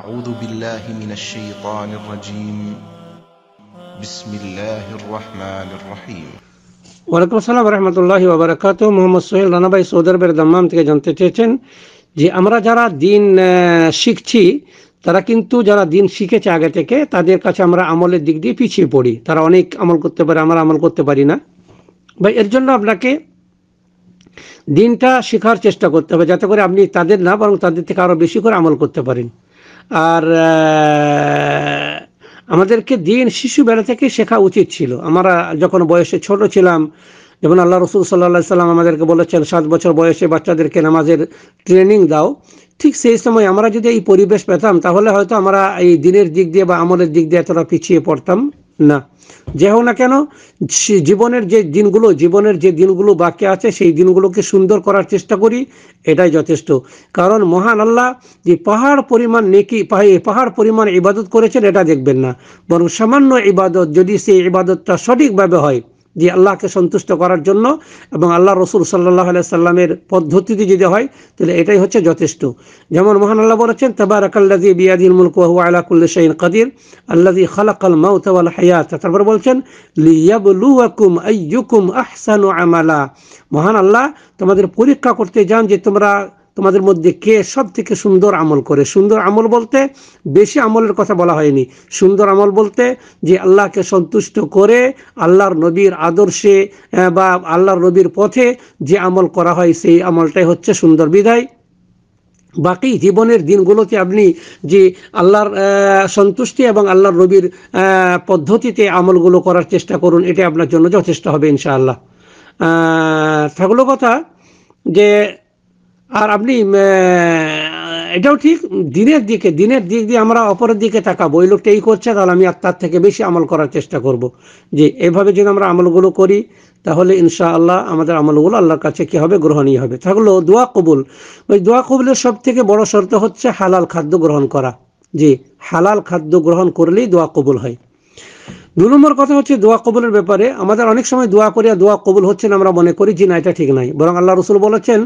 أعوذ بالله من الشيطان الرجيم بسم الله الرحمن الرحيم ওয়ালাইকুম আসসালাম রহমতুল্লাহ ওবরাকাত মোহাম্মদ সোহেল রানাবাই সৌদারবের দাম্মাম থেকে জানতে চেয়েছেন যে আমরা যারা দিন শিখছি তারা কিন্তু যারা দিন শিখেছে আগে থেকে তাদের কাছে আমরা আমলের দিক দিয়ে পিছিয়ে পড়ি তারা অনেক আমল করতে পারে আমরা আমল করতে পারি না বা এর জন্য আপনাকে দিনটা শেখার চেষ্টা করতে হবে যাতে করে আপনি তাদের না বরং তাদের থেকে আরও বেশি করে আমল করতে পারেন আর আমাদেরকে দিন শিশুবেলা থেকে শেখা উচিত ছিল আমরা যখন বয়সে ছোট ছিলাম যেমন আল্লাহ রসুল সাল্লা সাল্লাম আমাদেরকে বলেছেন সাত বছর বয়সে বাচ্চাদেরকে নামাজের ট্রেনিং দাও ঠিক সেই সময় আমরা যদি এই পরিবেশ পেতাম তাহলে হয়তো আমরা এই দিনের দিক দিয়ে বা আমলের দিক দিয়ে এতটা পিছিয়ে পড়তাম না যে হোক না কেন জীবনের যে দিনগুলো জীবনের যে দিনগুলো বাকি আছে সেই দিনগুলোকে সুন্দর করার চেষ্টা করি এটাই যথেষ্ট কারণ মহান আল্লাহ যে পাহাড় পরিমাণ নেকি পাহাড় পরিমাণ ইবাদত করেছেন এটা দেখবেন না বরং সামান্য ইবাদত যদি সেই ইবাদতটা সঠিকভাবে হয় যে আল্লাহকে সন্তুষ্ট করার জন্য এবং আল্লাহ রসুল সাল্লাহ সাল্লামের পদ্ধতিতে যদি হয় তাহলে এটাই হচ্ছে যথেষ্ট যেমন মহান আল্লাহ বলেছেন আকাল্লাজি বিয়াদিল মুলক ওয়াহু আলা কুল্লি শাইন কাদির আল্লাজি আল মাউত ওয়াল হায়াত তারপর বলছেন লিয়াবলুয়াকুম আইয়ুকুম আহসানু আমালা মহান আল্লাহ তোমাদের পরীক্ষা করতে যান যে তোমরা তোমাদের মধ্যে কে সব থেকে সুন্দর আমল করে সুন্দর আমল বলতে বেশি আমলের কথা বলা হয়নি সুন্দর আমল বলতে যে আল্লাহকে সন্তুষ্ট করে আল্লাহর নবীর আদর্শে বা আল্লাহর নবীর পথে যে আমল করা হয় সেই আমলটাই হচ্ছে সুন্দর বিদায় বাকি জীবনের দিনগুলোতে আপনি যে আল্লাহর সন্তুষ্টি এবং আল্লাহর নবীর পদ্ধতিতে আমলগুলো করার চেষ্টা করুন এটা আপনার জন্য যথেষ্ট হবে ইনশাআল্লাহ থাকলো কথা যে আর আপনি এটাও ঠিক দিনের দিকে দিনের দিক দিয়ে আমরা অপরের দিকে তাকাবো ওই লোকটা এই করছে তাহলে আমি আর তার থেকে বেশি আমল করার চেষ্টা করব যে এভাবে যদি আমরা আমলগুলো করি তাহলে ইনশা আল্লাহ আমাদের আমলগুলো আল্লাহর কাছে কী হবে গ্রহণীয় হবে থাকলো দোয়া কবুল ওই দোয়া কবুলের সব থেকে বড় শর্ত হচ্ছে হালাল খাদ্য গ্রহণ করা জি হালাল খাদ্য গ্রহণ করলেই দোয়া কবুল হয় দু নম্বর কথা হচ্ছে দোয়া কবুলের ব্যাপারে আমাদের অনেক সময় দোয়া করি আর দোয়া কবুল হচ্ছে না আমরা মনে করি যে না এটা ঠিক নাই বরং আল্লাহ রসুল বলেছেন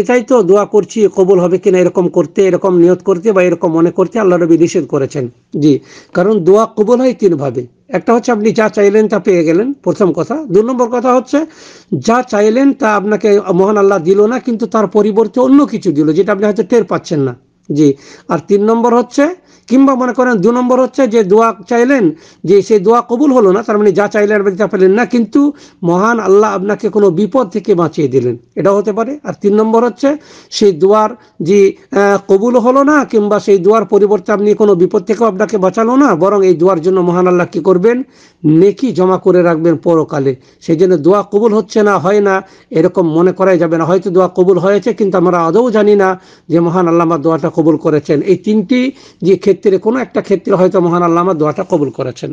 এটাই তো দোয়া করছি কবুল হবে কিনা এরকম করতে এরকম নিয়ত করতে বা এরকম মনে করতে আল্লাহ রবি নিষেধ করেছেন জি কারণ দোয়া কবুল হয় তিনভাবে একটা হচ্ছে আপনি যা চাইলেন তা পেয়ে গেলেন প্রথম কথা দু নম্বর কথা হচ্ছে যা চাইলেন তা আপনাকে মহান আল্লাহ দিল না কিন্তু তার পরিবর্তে অন্য কিছু দিল যেটা আপনি হয়তো টের পাচ্ছেন না জি আর তিন নম্বর হচ্ছে কিংবা মনে করেন দু নম্বর হচ্ছে যে দোয়া চাইলেন যে সেই দোয়া কবুল হলো না তার মানে যা চাইলেন তা পেলেন না কিন্তু মহান আল্লাহ আপনাকে কোনো বিপদ থেকে বাঁচিয়ে দিলেন এটা হতে পারে আর তিন নম্বর হচ্ছে সেই দোয়ার যে কবুল হলো না কিংবা সেই দোয়ার পরিবর্তে আপনি কোনো বিপদ থেকেও আপনাকে বাঁচালো না বরং এই দোয়ার জন্য মহান আল্লাহ কী করবেন নেকি জমা করে রাখবেন পরকালে সেই জন্য দোয়া কবুল হচ্ছে না হয় না এরকম মনে করাই যাবে না হয়তো দোয়া কবুল হয়েছে কিন্তু আমরা আদৌ জানি না যে মহান আল্লাহ আমার দোয়াটা কবুল করেছেন এই তিনটি যে ক্ষেত্রে কোনো একটা ক্ষেত্রে হয়তো মহান আল্লাহ আমার দোয়াটা কবুল করেছেন